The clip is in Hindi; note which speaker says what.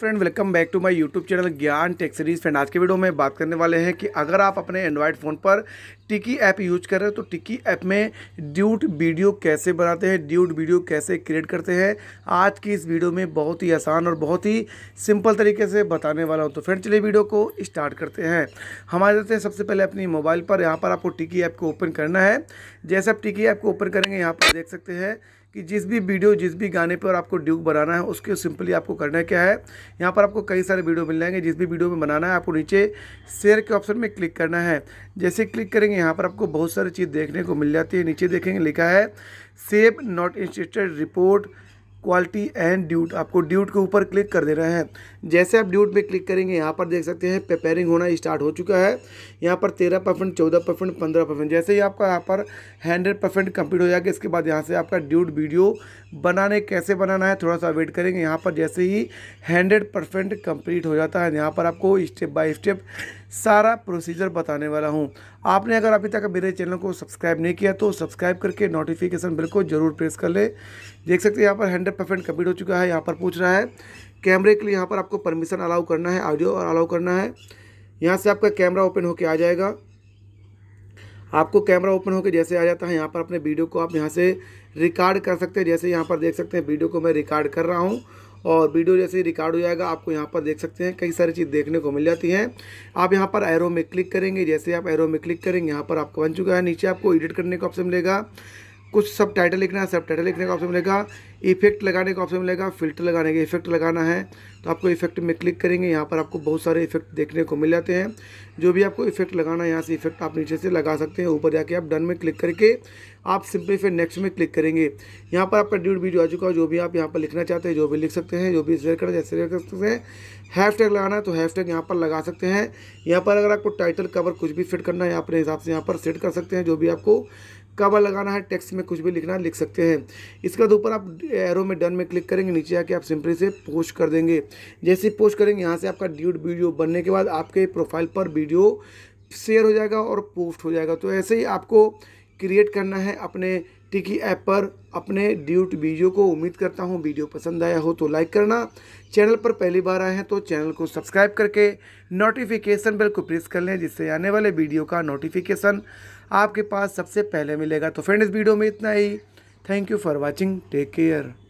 Speaker 1: friend welcome back to my YouTube channel Gyan tech series friend आज के वीडियो में बात करने वाले हैं कि अगर आप अपने एंड्रॉयड फ़ोन पर टिकी ऐप यूज कर रहे हो तो टिकी ऐप में ड्यूट वीडियो कैसे बनाते हैं ड्यूट वीडियो कैसे क्रिएट करते हैं आज की इस वीडियो में बहुत ही आसान और बहुत ही सिंपल तरीके से बताने वाला हूँ तो फ्रेंड चलिए वीडियो को स्टार्ट करते हैं हमारे रहते हैं सबसे पहले अपनी मोबाइल पर यहाँ पर आपको टिकी ऐप को ओपन करना है जैसे आप टिकी ऐप को ओपन करेंगे यहाँ पर देख सकते हैं कि जिस भी वीडियो जिस भी गाने पर आपको ड्यूक बनाना है उसके सिंपली आपको करना है क्या है यहाँ पर आपको कई सारे वीडियो मिल जाएंगे जिस भी वीडियो में बनाना है आपको नीचे शेयर के ऑप्शन में क्लिक करना है जैसे क्लिक करेंगे यहाँ पर आपको बहुत सारी चीज़ देखने को मिल जाती है नीचे देखेंगे लिखा है save not instead report quality and ड्यूट आपको ड्यूट के ऊपर क्लिक कर दे रहे हैं जैसे आप ड्यूट पे क्लिक करेंगे यहाँ पर देख सकते हैं प्रिपेयरिंग होना स्टार्ट हो चुका है यहाँ पर तेरह परसेंट चौदह परसेंट पंद्रह परसेंट जैसे ही आपका यहाँ पर हंड्रेड परसेंट कम्प्लीट हो जाएगा इसके बाद यहाँ से आपका ड्यूट वीडियो बनाने कैसे बनाना है थोड़ा सा वेट करेंगे यहाँ पर जैसे ही हंड्रेड परसेंट कम्प्लीट हो जाता है यहाँ पर आपको स्टेप बाई स्टेप सारा प्रोसीजर बताने वाला हूँ आपने अगर अभी तक मेरे चैनल को सब्सक्राइब नहीं किया तो सब्सक्राइब करके नोटिफिकेशन बिल को जरूर प्रेस कर ले देख सकते हैं यहाँ पर हंड्रेड परसेंट कम्प्लीट हो चुका है यहाँ पर पूछ रहा है कैमरे के लिए यहाँ पर आपको परमिशन अलाउ करना है ऑडियो और अलाउ करना है यहाँ से आपका कैमरा ओपन होकर आ जाएगा आपको कैमरा ओपन होकर जैसे आ जाता है यहाँ पर अपने वीडियो को आप यहाँ से रिकॉर्ड कर सकते हैं जैसे यहाँ पर देख सकते हैं वीडियो को मैं रिकॉर्ड कर रहा हूँ और वीडियो जैसे ही रिकॉर्ड हो जाएगा आपको यहाँ पर देख सकते हैं कई सारी चीज़ देखने को मिल जाती है आप यहाँ पर एरो में क्लिक करेंगे जैसे आप एरो में क्लिक करेंगे यहाँ पर आपको बन चुका है नीचे आपको एडिट करने का ऑप्शन मिलेगा कुछ सब टाइटल लिखना है सब टाइटल लिखने का ऑप्शन मिलेगा इफेक्ट लगाने का ऑप्शन मिलेगा फिल्टर लगाने का इफेक्ट लगाना है तो आपको इफेक्ट में क्लिक करेंगे यहाँ पर आपको बहुत सारे इफेक्ट देखने को मिल जाते हैं जो भी आपको इफेक्ट लगाना है यहाँ से इफेक्ट आप नीचे से लगा सकते हैं ऊपर जाके आप डन में क्लिक करके आप सिंपली फिर नेक्स्ट में क्लिक करेंगे यहाँ पर आपका ड्यूट वीडियो आ चुका है जो भी आप यहाँ पर लिखना चाहते हैं जो भी लिख सकते हैं जो भी शेयर करना चाहते शेयर कर सकते हैं हैश टैग लगाना है तो हैश टैग यहाँ पर लगा सकते हैं यहाँ पर अगर आपको टाइटल कवर कुछ भी फिट करना है अपने हिसाब से यहाँ पर सेट कर सकते हैं जो भी आपको कवर लगाना है टेक्स्ट में कुछ भी लिखना लिख सकते हैं इसके बाद ऊपर आप एरो में डन में क्लिक करेंगे नीचे आके आप सिंपली से पोस्ट कर देंगे जैसे पोस्ट करेंगे यहाँ से आपका ड्यूट वीडियो बनने के बाद आपके प्रोफाइल पर वीडियो शेयर हो जाएगा और पोस्ट हो जाएगा तो ऐसे ही आपको क्रिएट करना है अपने टिकी ऐप पर अपने ड्यूट वीडियो को उम्मीद करता हूँ वीडियो पसंद आया हो तो लाइक करना चैनल पर पहली बार आए हैं तो चैनल को सब्सक्राइब करके नोटिफिकेशन बेल को प्रेस कर लें जिससे आने वाले वीडियो का नोटिफिकेशन आपके पास सबसे पहले मिलेगा तो फ्रेंड इस वीडियो में इतना ही thank you for watching take care